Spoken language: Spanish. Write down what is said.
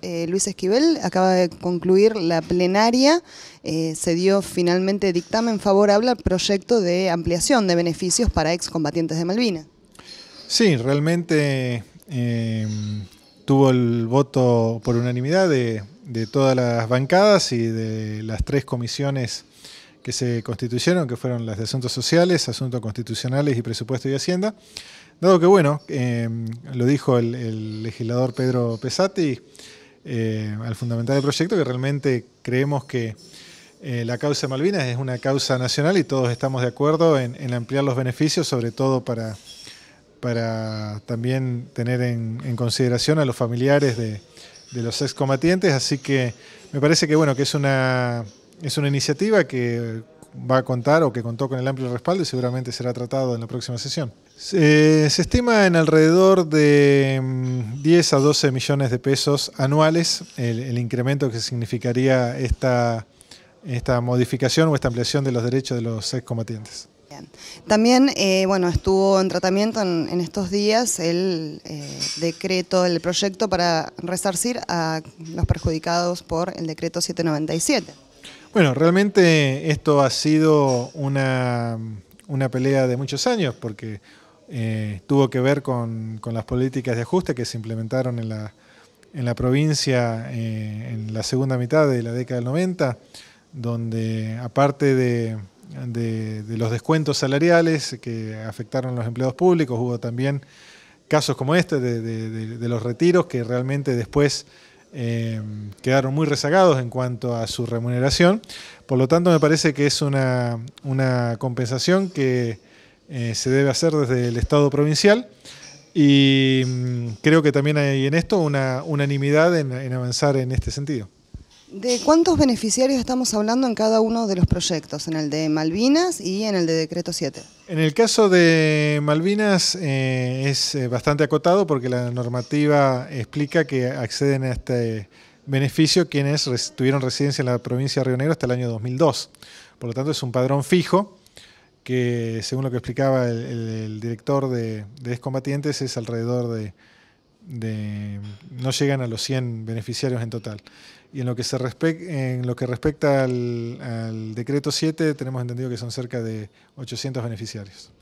Eh, Luis Esquivel acaba de concluir la plenaria, eh, se dio finalmente dictamen favorable al proyecto de ampliación de beneficios para excombatientes de Malvina. Sí, realmente em, tuvo el voto por unanimidad de, de, todas las bancadas y de las tres comisiones que se constituyeron, que fueron las de Asuntos Sociales, Asuntos Constitucionales y Presupuesto y Hacienda, Dado que, bueno, em, lo dijo el, legislador Pedro Pesati eh, al fundamental del proyecto, que realmente creemos que eh, la causa Malvinas es una causa nacional y todos estamos de acuerdo en, ampliar los beneficios, sobre todo para, para también tener en, consideración a los familiares de, los excombatientes. Así que me parece que, bueno, que es una, es una iniciativa que va a contar o que contó con el amplio respaldo y seguramente será tratado en la próxima sesión. se eh, estima en alrededor de 10 mm, a 12 millones de pesos anuales el, incremento que significaría esta, esta modificación o esta ampliación de los derechos de los excombatientes. También, eh, bueno, estuvo en tratamiento en, estos días el eh, decreto, el proyecto para resarcir a los perjudicados por el decreto 797. Bueno, realmente esto ha sido una, pelea de muchos años porque eh, tuvo que ver con, las políticas de ajuste que se implementaron en la, en la provincia eh, en la segunda mitad de la década del 90, donde aparte de, los descuentos salariales que afectaron a los empleados públicos, hubo también casos como este de, de los retiros que realmente después eh, quedaron muy rezagados en cuanto a su remuneración. Por lo tanto, me parece que es una, una compensación que eh, se debe hacer desde el Estado provincial. Y mm, creo que también hay en esto una unanimidad en avanzar en este sentido. ¿De cuántos beneficiarios estamos hablando en cada uno de los proyectos, en el de Malvinas y en el de Decreto 7? En el caso de Malvinas eh, es eh, bastante acotado porque la normativa explica que acceden a este beneficio quienes tuvieron residencia en la provincia de Río Negro hasta el año 2002. Por lo tanto es un padrón fijo que según lo que explicaba el, director de, de Descombatientes es alrededor de de, no llegan a los 100 beneficiarios en total. Y en lo que, se en lo que respecta al, al decreto 7, tenemos entendido que son cerca de 800 beneficiarios.